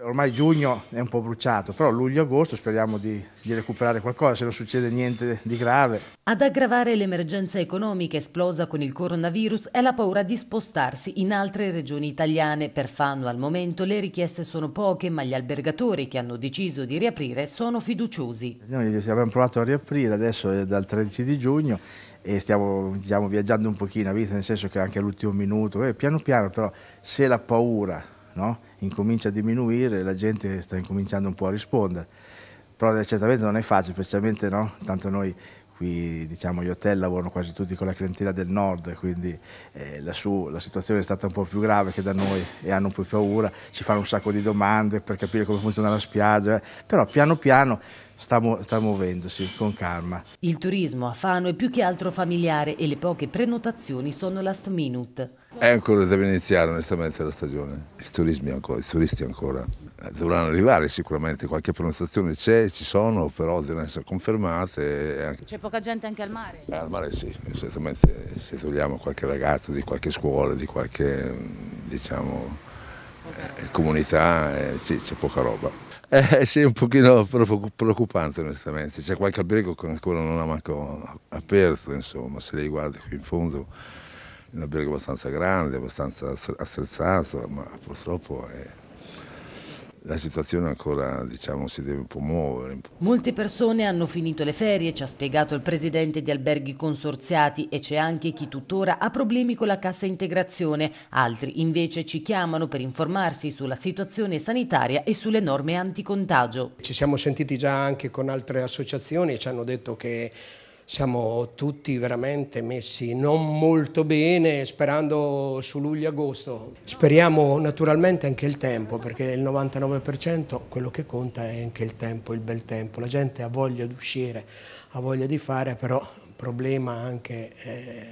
Ormai giugno è un po' bruciato, però luglio agosto speriamo di, di, recuperare qualcosa se non succede niente di grave. Ad aggravare l'emergenza economica esplosa con il coronavirus è la paura di spostarsi in altre regioni italiane. Per Fanno al momento le richieste sono poche, ma gli albergatori che hanno deciso di riaprire sono fiduciosi. Noi abbiamo provato a riaprire, adesso è dal 13 di giugno e stiamo diciamo, viaggiando un pochino a vita, nel senso che anche all'ultimo minuto, eh, piano piano però se la paura... No? incomincia a diminuire, e la gente sta incominciando un po' a rispondere. Però certamente non è facile, specialmente no? tanto noi qui diciamo, gli hotel lavorano quasi tutti con la clientela del nord, quindi eh, lassù la situazione è stata un po' più grave che da noi e hanno un po' più paura, ci fanno un sacco di domande per capire come funziona la spiaggia, eh. però piano piano sta, sta muovendosi con calma. Il turismo a Fano è più che altro familiare e le poche prenotazioni sono last minute. È ancora, deve iniziare onestamente la stagione, i, ancora, i turisti ancora dovranno arrivare sicuramente, qualche prenotazione c'è, ci sono, però devono essere confermate. C'è poca gente anche al mare? Eh, al mare sì, esattamente, se togliamo qualche ragazzo di qualche scuola, di qualche diciamo, eh, comunità, eh, sì, c'è poca roba. Eh, eh sì, un pochino preoccupante onestamente, c'è qualche albergo che ancora non ha manco aperto, insomma, se lei guarda qui in fondo è un albergo abbastanza grande, abbastanza attrezzato, ma purtroppo è la situazione ancora diciamo, si deve un po' muovere. Molte persone hanno finito le ferie, ci ha spiegato il presidente di alberghi consorziati e c'è anche chi tuttora ha problemi con la cassa integrazione, altri invece ci chiamano per informarsi sulla situazione sanitaria e sulle norme anticontagio. Ci siamo sentiti già anche con altre associazioni e ci hanno detto che siamo tutti veramente messi non molto bene sperando su luglio-agosto. Speriamo naturalmente anche il tempo perché il 99% quello che conta è anche il tempo, il bel tempo. La gente ha voglia di uscire, ha voglia di fare però il problema anche è eh,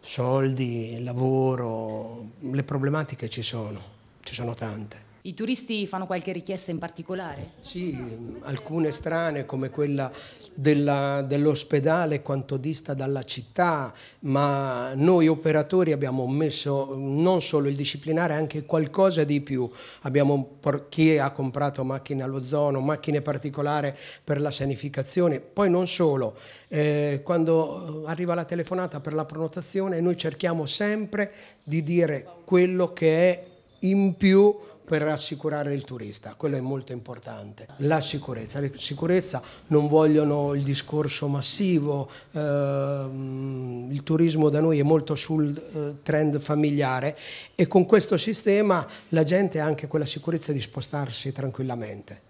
soldi, lavoro, le problematiche ci sono, ci sono tante. I turisti fanno qualche richiesta in particolare? Sì, alcune strane come quella dell'ospedale quanto dista dalla città, ma noi operatori abbiamo messo non solo il disciplinare, anche qualcosa di più. Abbiamo chi ha comprato macchine all'ozono, macchine particolari per la sanificazione, poi non solo. Eh, quando arriva la telefonata per la prenotazione noi cerchiamo sempre di dire quello che è in più per rassicurare il turista, quello è molto importante. La sicurezza, la sicurezza non vogliono il discorso massivo, ehm, il turismo da noi è molto sul eh, trend familiare e con questo sistema la gente ha anche quella sicurezza di spostarsi tranquillamente.